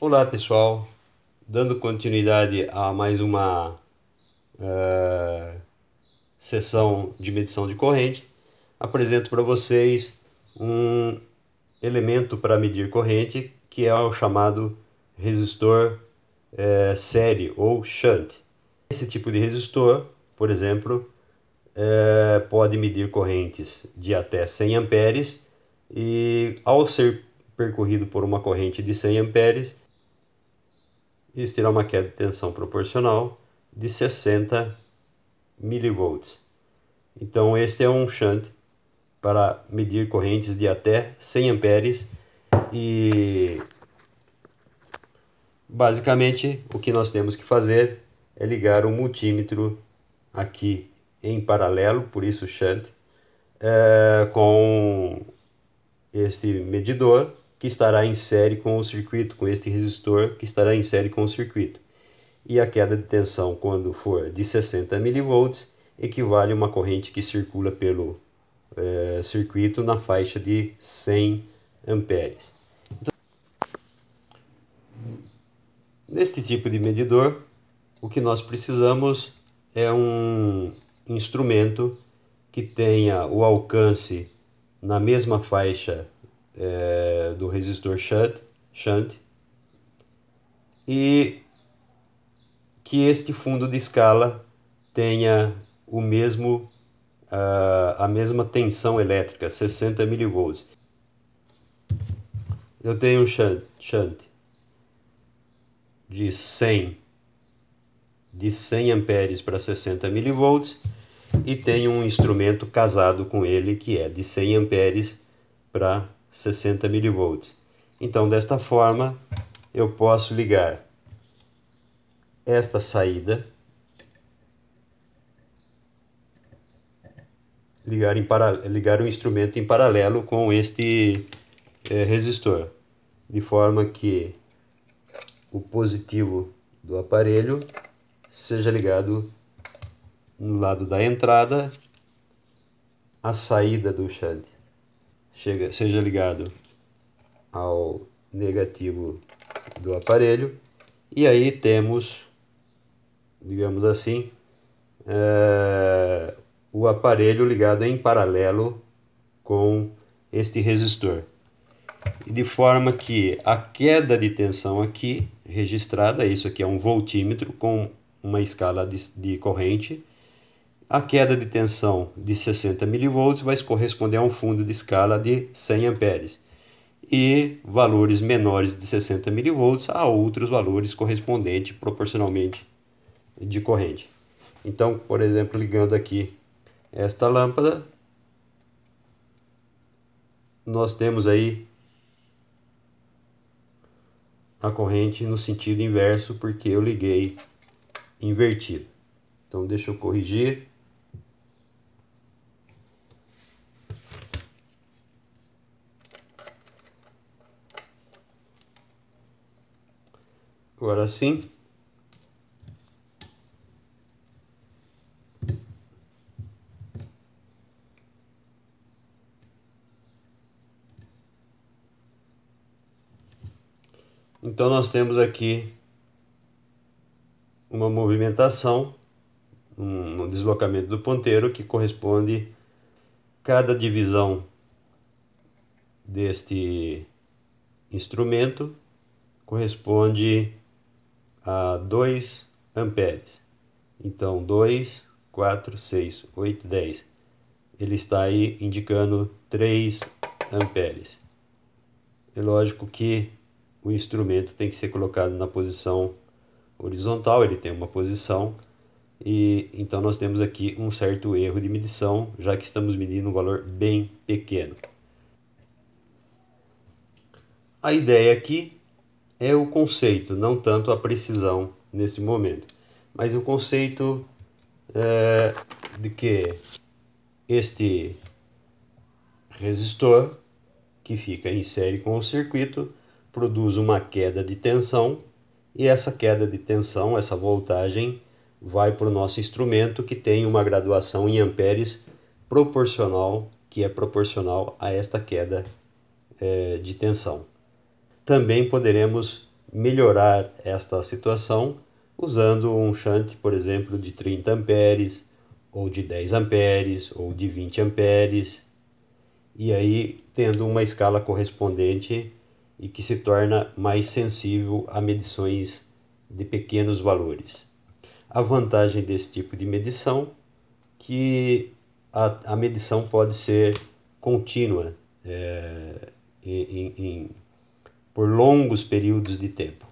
Olá pessoal, dando continuidade a mais uma uh, sessão de medição de corrente, apresento para vocês um elemento para medir corrente que é o chamado resistor uh, série ou shunt. Esse tipo de resistor, por exemplo, uh, pode medir correntes de até 100 amperes e ao ser percorrido por uma corrente de 100 amperes, isso uma queda de tensão proporcional de 60 mV. Então este é um shunt para medir correntes de até 100 amperes e basicamente o que nós temos que fazer é ligar o multímetro aqui em paralelo, por isso shunt, é, com este medidor que estará em série com o circuito, com este resistor que estará em série com o circuito. E a queda de tensão, quando for de 60 mV, equivale a uma corrente que circula pelo é, circuito na faixa de 100 amperes. Então, neste tipo de medidor, o que nós precisamos é um instrumento que tenha o alcance na mesma faixa é, do resistor shunt, shunt e que este fundo de escala tenha o mesmo a, a mesma tensão elétrica 60 mV eu tenho um shunt, shunt de 100 de 100 amperes para 60 mV e tenho um instrumento casado com ele que é de 100 amperes para 60 mV. Então, desta forma, eu posso ligar esta saída, ligar, em para, ligar o instrumento em paralelo com este é, resistor, de forma que o positivo do aparelho seja ligado no lado da entrada a saída do shunt chega, seja ligado ao negativo do aparelho e aí temos, digamos assim, é, o aparelho ligado em paralelo com este resistor. De forma que a queda de tensão aqui registrada, isso aqui é um voltímetro com uma escala de, de corrente, a queda de tensão de 60 mV vai corresponder a um fundo de escala de 100 amperes e valores menores de 60 mV a outros valores correspondentes proporcionalmente de corrente. Então, por exemplo, ligando aqui esta lâmpada, nós temos aí a corrente no sentido inverso, porque eu liguei invertido. Então, deixa eu corrigir. Agora sim. Então nós temos aqui uma movimentação, um deslocamento do ponteiro que corresponde cada divisão deste instrumento corresponde a 2 amperes. Então 2, 4, 6, 8, 10. Ele está aí indicando 3 amperes. É lógico que o instrumento tem que ser colocado na posição horizontal, ele tem uma posição e então nós temos aqui um certo erro de medição, já que estamos medindo um valor bem pequeno. A ideia aqui é o conceito, não tanto a precisão nesse momento. Mas o conceito é, de que este resistor, que fica em série com o circuito, produz uma queda de tensão e essa queda de tensão, essa voltagem, vai para o nosso instrumento que tem uma graduação em amperes proporcional, que é proporcional a esta queda é, de tensão também poderemos melhorar esta situação usando um shunt, por exemplo, de 30 amperes, ou de 10 amperes, ou de 20 amperes, e aí tendo uma escala correspondente e que se torna mais sensível a medições de pequenos valores. A vantagem desse tipo de medição que a, a medição pode ser contínua é, em, em por longos períodos de tempo.